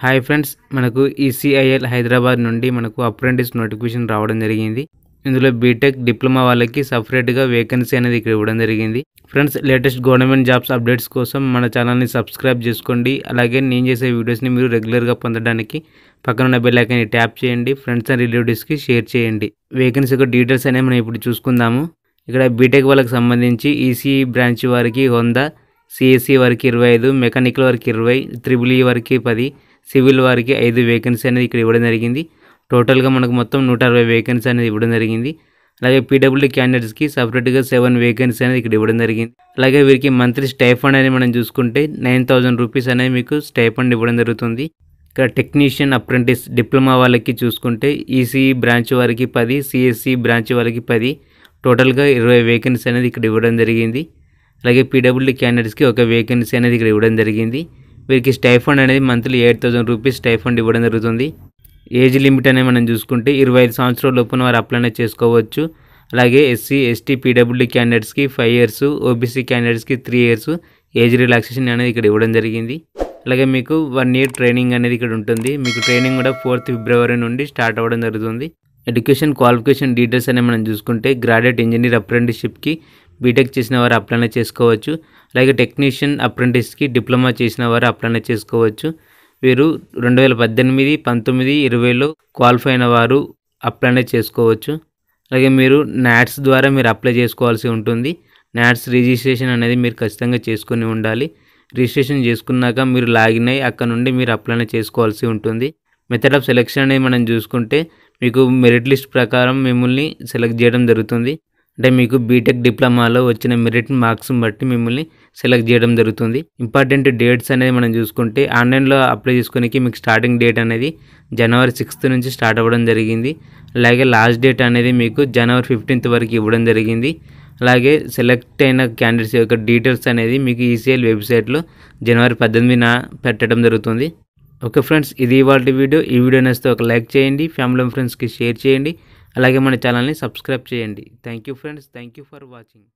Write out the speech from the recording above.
hi friends మనకు ECIL Hyderabad నుండి మనకు అప్రెంటిస్ నోటిఫికేషన్ రావడం జరిగింది ఇందులో బీటెక్ డిప్లొమా వాళ్ళకి సపరేట్గా వేకెన్సీ అనేది ఇక్కడ ఇవ్వడం జరిగింది friends latest government jobs updates కోసం మన ఛానల్ని సబ్స్క్రైబ్ చేసుకోండి అలాగే నేను చేసే వీడియోస్ని మీరు రెగ్యులర్గా పొందడానికి ఉన్న బెల్ ఐకాన్ని ట్యాప్ చేయండి ఫ్రెండ్స్ అండ్ రిలేటివ్స్కి షేర్ చేయండి వేకెన్సీ యొక్క డీటెయిల్స్ అనేవి మనం ఇప్పుడు చూసుకుందాము ఇక్కడ బీటెక్ వాళ్ళకి సంబంధించి ఈసీఈ e బ్రాంచ్ వారికి వంద సిఎస్సి e వారికి ఇరవై ఐదు మెకానికల్ వారికి ఇరవై త్రిబుల్ ఈ e వారికి పది సివిల్ వారికి ఐదు వేకెన్సీ అనేది ఇక్కడ ఇవ్వడం జరిగింది టోటల్గా మనకు మొత్తం నూట అరవై వేకెన్సీ అనేది ఇవ్వడం జరిగింది అలాగే పీడబ్ల్యూడీ క్యాండిడేట్స్కి సపరేట్గా సెవెన్ వేకెన్సీ అనేది ఇక్కడ ఇవ్వడం జరిగింది అలాగే వీరికి మంత్లీ స్టైఫండ్ అనేది మనం చూసుకుంటే నైన్ థౌజండ్ రూపీస్ అనేది మీకు స్టైఫండ్ ఇవ్వడం జరుగుతుంది ఇక్కడ టెక్నీషియన్ అప్రెంటిస్ డిప్లొమా వాళ్ళకి చూసుకుంటే ఈసీఈ e బ్రాంచ్ e వారికి పది సిఎస్సి బ్రాంచ్ e వారికి పది టోటల్గా ఇరవై వేకెన్సీ అనేది ఇక్కడ ఇవ్వడం జరిగింది అలాగే పీడబ్ల్యూడీ క్యాండిడేట్స్కి ఒక వేకెన్సీ అనేది ఇక్కడ ఇవ్వడం జరిగింది వీరికి స్టైఫండ్ అనేది monthly eight thousand rupees stipend ఇవ్వడం జరుగుతుంది ఏజ్ లిమిట్ అనేది మనం చూసుకుంటే ఇరవై ఐదు సంవత్సరాల లోపున వారు అప్లై చేసుకోవచ్చు అలాగే ఎస్సీ ఎస్టీ పీడబ్ల్యూడీ క్యాండిడేట్స్కి ఫైవ్ ఇయర్స్ ఓబీసీ క్యాండిడేట్స్కి త్రీ ఇయర్స్ ఏజ్ రిలాక్సేషన్ అనేది ఇక్కడ ఇవ్వడం జరిగింది అలాగే మీకు వన్ ఇయర్ ట్రైనింగ్ అనేది ఇక్కడ ఉంటుంది మీకు ట్రైనింగ్ కూడా ఫోర్త్ ఫిబ్రవరి నుండి స్టార్ట్ అవ్వడం జరుగుతుంది ఎడ్యుకేషన్ క్వాలిఫికేషన్ డీటెయిల్స్ అనేవి మనం చూసుకుంటే గ్రాడ్యుయేట్ ఇంజనీర్ అప్రెంటిస్షిప్కి బీటెక్ చేసిన వారు అప్లైనే చేసుకోవచ్చు అలాగే టెక్నీషియన్ అప్రెంటిస్కి డిప్లొమా చేసిన వారు అప్లై చేసుకోవచ్చు వీరు రెండు వేల పద్దెనిమిది పంతొమ్మిది ఇరవైలో క్వాలిఫై అయిన వారు అప్లైనే చేసుకోవచ్చు అలాగే మీరు నాట్స్ ద్వారా మీరు అప్లై చేసుకోవాల్సి ఉంటుంది నాట్స్ రిజిస్ట్రేషన్ అనేది మీరు ఖచ్చితంగా చేసుకుని ఉండాలి రిజిస్ట్రేషన్ చేసుకున్నాక మీరు లాగిన్ అయ్యి అక్కడ నుండి మీరు అప్లై చేసుకోవాల్సి ఉంటుంది మెథడ్ ఆఫ్ సెలెక్షన్ అనేది మనం చూసుకుంటే మీకు మెరిట్ లిస్ట్ ప్రకారం మిమ్మల్ని సెలెక్ట్ చేయడం జరుగుతుంది అంటే మీకు బీటెక్ డిప్లొమాలో వచ్చిన మెరిట్ మార్క్స్ని బట్టి మిమ్మల్ని సెలెక్ట్ చేయడం జరుగుతుంది ఇంపార్టెంట్ డేట్స్ అనేది మనం చూసుకుంటే ఆన్లైన్లో అప్లై చేసుకోనికి మీకు స్టార్టింగ్ డేట్ అనేది జనవరి సిక్స్త్ నుంచి స్టార్ట్ అవ్వడం జరిగింది అలాగే లాస్ట్ డేట్ అనేది మీకు జనవరి ఫిఫ్టీన్త్ వరకు ఇవ్వడం జరిగింది అలాగే సెలెక్ట్ అయిన క్యాండిడేట్స్ యొక్క డీటెయిల్స్ అనేది మీకు ఈసీఎల్ వెబ్సైట్లో జనవరి పద్దెనిమిదిన పెట్టడం జరుగుతుంది ఓకే ఫ్రెండ్స్ ఇది ఇవాళ వీడియో ఈ వీడియో నచ్చితే ఒక లైక్ చేయండి ఫ్యామిలీ ఫ్రెండ్స్కి షేర్ చేయండి అలాగే మన ఛానల్ని సబ్స్క్రైబ్ చేయండి thank you friends thank you for watching